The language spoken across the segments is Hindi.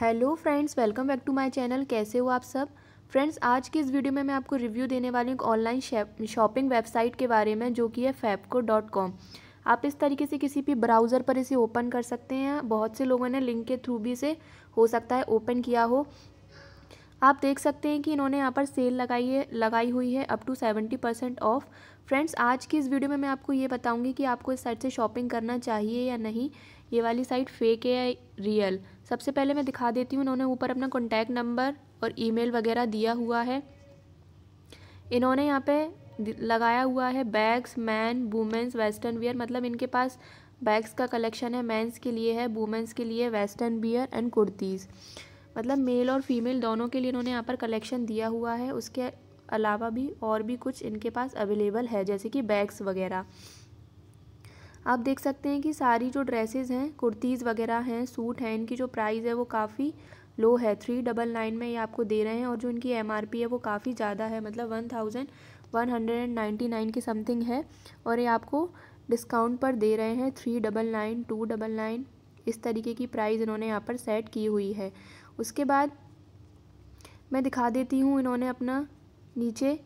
hello friends welcome back to my channel कैसे हो आप सब फ्रेंड्स आज की इस वीडियो में मैं आपको रिव्यू देने वाली हूँ ऑनलाइन शॉपिंग वेबसाइट के बारे में जो कि है फैपको डॉट कॉम आप इस तरीके से किसी भी ब्राउज़र पर इसे ओपन कर सकते हैं बहुत से लोगों ने लिंक के थ्रू भी इसे हो सकता है ओपन किया हो आप देख सकते हैं कि इन्होंने यहाँ पर सेल लगाई है लगाई हुई है up to seventy percent off friends आज की इस वीडियो में मैं आपको ये बताऊंगी कि आपको इस साइट से शॉपिंग करना चाहिए या नहीं ये वाली साइट फेक है या रियल सबसे पहले मैं दिखा देती हूँ इन्होंने ऊपर अपना कॉन्टैक्ट नंबर और ई वगैरह दिया हुआ है इन्होंने यहाँ पर लगाया हुआ है bags man women's western wear मतलब इनके पास बैग्स का कलेक्शन है मैंस के लिए है वुमेंस के लिए वेस्टर्न बियर एंड कुर्तीज़ मतलब मेल और फीमेल दोनों के लिए इन्होंने यहाँ पर कलेक्शन दिया हुआ है उसके अलावा भी और भी कुछ इनके पास अवेलेबल है जैसे कि बैग्स वगैरह आप देख सकते हैं कि सारी जो ड्रेसेस हैं कुर्तीज़ वगैरह हैं सूट हैं इनकी जो प्राइस है वो काफ़ी लो है थ्री डबल नाइन में ये आपको दे रहे हैं और जो इनकी एम है वो काफ़ी ज़्यादा है मतलब one thousand one hundred and ninety nine की समथिंग है और ये आपको डिस्काउंट पर दे रहे हैं three double nine two double nine इस तरीके की प्राइस इन्होंने यहाँ पर सेट की हुई है उसके बाद मैं दिखा देती हूँ इन्होंने अपना नीचे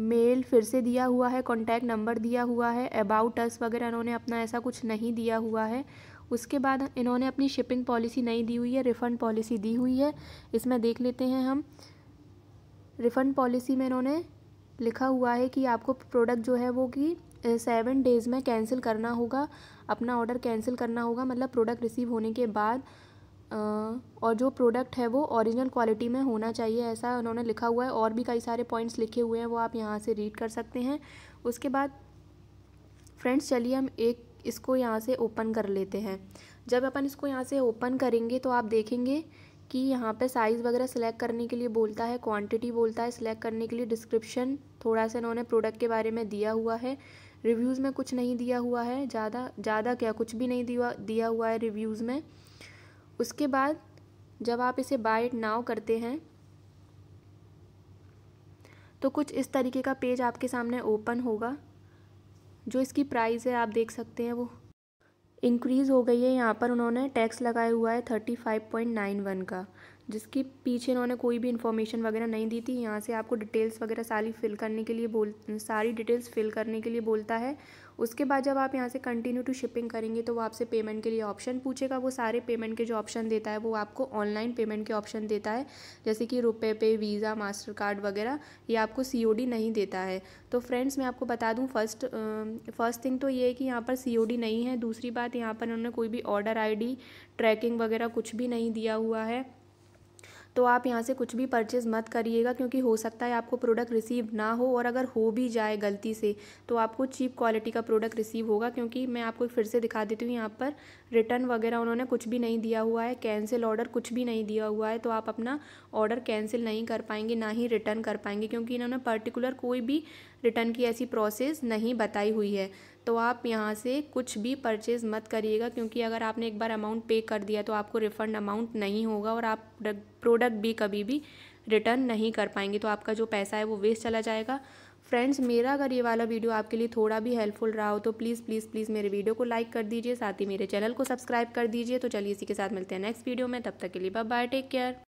मेल फिर से दिया हुआ है कॉन्टैक्ट नंबर दिया हुआ है अबाउट अस वगैरह इन्होंने अपना ऐसा कुछ नहीं दिया हुआ है उसके बाद इन्होंने अपनी शिपिंग पॉलिसी नहीं दी हुई है रिफ़ंड पॉलिसी दी हुई है इसमें देख लेते हैं हम रिफ़ंड पॉलिसी में इन्होंने लिखा हुआ है कि आपको प्रोडक्ट जो है वो कि सेवन डेज़ में कैंसिल करना होगा अपना ऑर्डर कैंसिल करना होगा मतलब प्रोडक्ट रिसीव होने के बाद और जो प्रोडक्ट है वो ओरिजिनल क्वालिटी में होना चाहिए ऐसा उन्होंने लिखा हुआ है और भी कई सारे पॉइंट्स लिखे हुए हैं वो आप यहाँ से रीड कर सकते हैं उसके बाद फ्रेंड्स चलिए हम एक इसको यहाँ से ओपन कर लेते हैं जब अपन इसको यहाँ से ओपन करेंगे तो आप देखेंगे कि यहाँ पे साइज़ वगैरह सेलेक्ट करने के लिए बोलता है क्वांटिटी बोलता है सिलेक्ट करने के लिए डिस्क्रिप्शन थोड़ा सा इन्होंने प्रोडक्ट के बारे में दिया हुआ है रिव्यूज़ में कुछ नहीं दिया हुआ है ज़्यादा ज़्यादा क्या कुछ भी नहीं दिया दिया हुआ है रिव्यूज़ में उसके बाद जब आप इसे बाइट नाव करते हैं तो कुछ इस तरीके का पेज आपके सामने ओपन होगा जो इसकी प्राइस है आप देख सकते हैं वो इंक्रीज़ हो गई है यहाँ पर उन्होंने टैक्स लगाया हुआ है thirty five point nine one का जिसके पीछे इन्होंने कोई भी इन्फॉर्मेशन वगैरह नहीं दी थी यहाँ से आपको डिटेल्स वगैरह सारी फिल करने के लिए बोल सारी डिटेल्स फिल करने के लिए बोलता है उसके बाद जब आप यहाँ से कंटिन्यू टू शिपिंग करेंगे तो वो आपसे पेमेंट के लिए ऑप्शन पूछेगा वो सारे पेमेंट के जो ऑप्शन देता है वो आपको ऑनलाइन पेमेंट के ऑप्शन देता है जैसे कि रुपये पे वीज़ा मास्टर कार्ड वगैरह ये आपको सी नहीं देता है तो फ्रेंड्स मैं आपको बता दूँ फर्स्ट फर्स्ट थिंग तो ये है कि यहाँ पर सी नहीं है दूसरी बात यहाँ पर उन्होंने कोई भी ऑर्डर आई ट्रैकिंग वगैरह कुछ भी नहीं दिया हुआ है तो आप यहाँ से कुछ भी परचेज़ मत करिएगा क्योंकि हो सकता है आपको प्रोडक्ट रिसीव ना हो और अगर हो भी जाए गलती से तो आपको चीप क्वालिटी का प्रोडक्ट रिसीव होगा क्योंकि मैं आपको फिर से दिखा देती हूँ यहाँ पर रिटर्न वगैरह उन्होंने कुछ भी नहीं दिया हुआ है कैंसिल ऑर्डर कुछ भी नहीं दिया हुआ है तो आप अपना ऑर्डर कैंसिल नहीं कर पाएंगे ना ही रिटर्न कर पाएंगे क्योंकि इन्होंने पर्टिकुलर कोई भी रिटर्न की ऐसी प्रोसेस नहीं बताई हुई है तो आप यहाँ से कुछ भी परचेज़ मत करिएगा क्योंकि अगर आपने एक बार अमाउंट पे कर दिया तो आपको रिफ़ंड अमाउंट नहीं होगा और आप प्रोडक्ट भी कभी भी रिटर्न नहीं कर पाएंगे तो आपका जो पैसा है वो वेस्ट चला जाएगा फ्रेंड्स मेरा अगर ये वाला वीडियो आपके लिए थोड़ा भी हेल्पफुल रहा हो तो प्लीज़ प्लीज़ प्लीज़ मेरे वीडियो को लाइक कर दीजिए साथ ही मेरे चैनल को सब्सक्राइब कर दीजिए तो चलिए इसी के साथ मिलते हैं नेक्स्ट वीडियो में तब तक के लिए बाय बाय टेक केयर